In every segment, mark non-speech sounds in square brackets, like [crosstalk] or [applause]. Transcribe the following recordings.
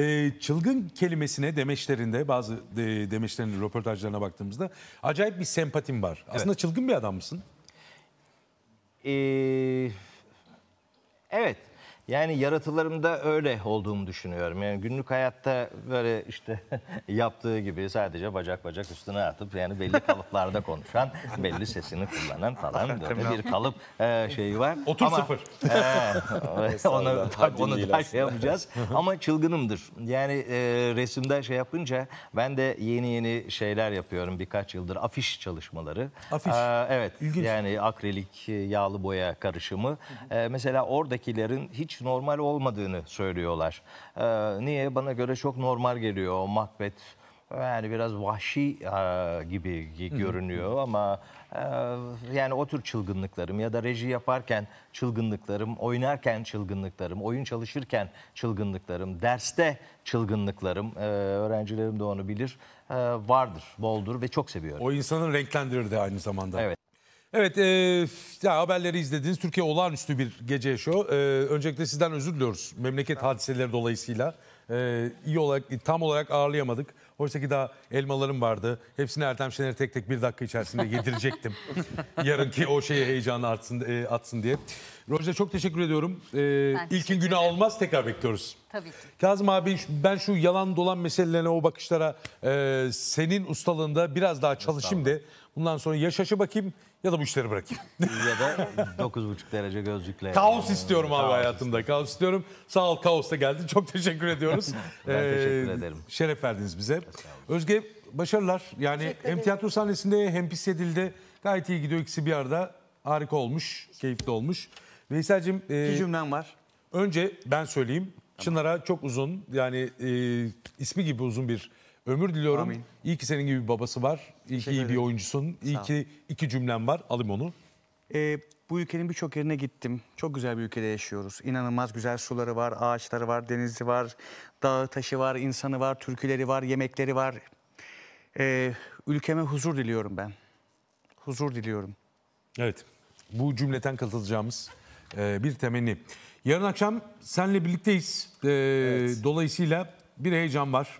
E, çılgın kelimesine demeçlerinde bazı e, demeçlerin röportajlarına baktığımızda acayip bir sempatim var. Aslında çılgın bir adam mısın? Ee, evet. Yani yaratılarımda öyle olduğumu düşünüyorum. Yani günlük hayatta böyle işte [laughs] yaptığı gibi sadece bacak bacak üstüne atıp yani belli [laughs] kalıplarda konuşan, belli sesini kullanan falan böyle bir kalıp e, şeyi var. Otur Ama, sıfır. E, [laughs] onu tabii onu da şey yapacağız. Ama çılgınımdır. Yani e, resimde şey yapınca ben de yeni yeni şeyler yapıyorum birkaç yıldır. Afiş çalışmaları. Afiş. E, evet. İlginç. Yani akrilik, yağlı boya karışımı. E, mesela oradakilerin hiç normal olmadığını söylüyorlar. E, niye? Bana göre çok normal geliyor makbet Yani biraz vahşi e, gibi görünüyor ama e, yani o tür çılgınlıklarım ya da reji yaparken çılgınlıklarım, oynarken çılgınlıklarım, oyun çalışırken çılgınlıklarım, derste çılgınlıklarım, e, öğrencilerim de onu bilir, e, vardır, boldur ve çok seviyorum. O insanın renklendirir de aynı zamanda. Evet. Evet e, ya haberleri izlediniz. Türkiye olağanüstü bir gece yaşıyor. E, öncelikle sizden özür diliyoruz. Memleket hadiseleri dolayısıyla e, iyi olarak tam olarak ağırlayamadık. Oysa ki daha elmalarım vardı. Hepsini Ertem Şener'e tek tek bir dakika içerisinde [laughs] yedirecektim. Yarınki o şeye heyecanı artsın, e, atsın diye. Roja çok teşekkür ediyorum. E, ben ilkin olmaz tekrar bekliyoruz. Tabii ki. Kazım abi ben şu yalan dolan meselelerine o bakışlara e, senin ustalığında biraz daha çalışayım de bundan sonra yaşaşı bakayım ya da bu işleri bırakayım. [laughs] ya da 9,5 derece gözlükle. Kaos ee, istiyorum abi kaos hayatımda. Istedim. Kaos istiyorum. Sağ ol Kaos da geldi. Çok teşekkür ediyoruz. [laughs] ben ee, teşekkür ederim. Şeref verdiniz bize. Özge başarılar. Yani hem tiyatro sahnesinde hem pis edildi. Gayet iyi gidiyor ikisi bir arada. Harika olmuş. Keyifli olmuş. Veysel'cim. E, İki cümlem var. Önce ben söyleyeyim. Tamam. Çınar'a çok uzun yani e, ismi gibi uzun bir Ömür diliyorum. Amin. İyi ki senin gibi bir babası var. İyi ki iyi bir oyuncusun. İyi ki iki cümlem var. Alayım onu. Ee, bu ülkenin birçok yerine gittim. Çok güzel bir ülkede yaşıyoruz. İnanılmaz güzel suları var, ağaçları var, denizi var, dağı taşı var, insanı var, türküleri var, yemekleri var. Ee, ülkeme huzur diliyorum ben. Huzur diliyorum. Evet. Bu cümleten katılacağımız e, bir temenni. Yarın akşam senle birlikteyiz. E, evet. Dolayısıyla bir heyecan var.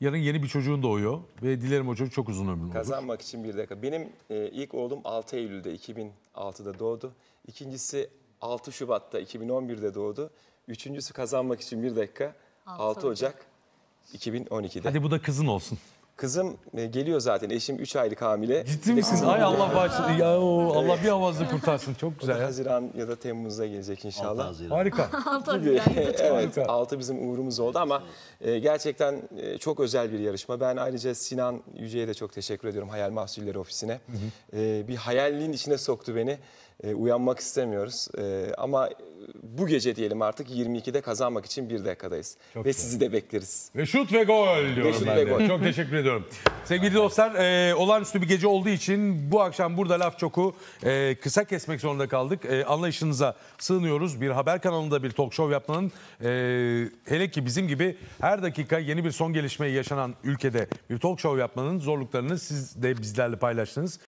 Yarın yeni bir çocuğun doğuyor ve dilerim o çocuk çok uzun ömürlü olur. Kazanmak için bir dakika. Benim e, ilk oğlum 6 Eylül'de 2006'da doğdu. İkincisi 6 Şubat'ta 2011'de doğdu. Üçüncüsü kazanmak için bir dakika 6, 6 Ocak 2012'de. Hadi bu da kızın olsun. Kızım e, geliyor zaten. Eşim 3 aylık hamile. Ciddi misin? Ay Allah bağışlasın. Ya o, Allah bir havazı kurtarsın. Çok güzel ya. Haziran ya da Temmuz'da gelecek inşallah. Harika. [laughs] Haziran. evet, Harika. 6 bizim uğurumuz oldu ama e, gerçekten e, çok özel bir yarışma. Ben ayrıca Sinan Yüce'ye de çok teşekkür ediyorum Hayal Mahsulleri Ofisi'ne. E, bir hayalin içine soktu beni. E, uyanmak istemiyoruz. E, ama bu gece diyelim artık 22'de kazanmak için bir dakikadayız. Çok ve sizi de bekleriz. Ve şut ve gol diyorum şut ben ve de. Gol. Çok teşekkür ediyorum. Sevgili dostlar e, olağanüstü bir gece olduğu için bu akşam burada Laf Çok'u e, kısa kesmek zorunda kaldık. E, anlayışınıza sığınıyoruz. Bir haber kanalında bir talk show yapmanın e, hele ki bizim gibi her dakika yeni bir son gelişmeyi yaşanan ülkede bir talk show yapmanın zorluklarını siz de bizlerle paylaştınız.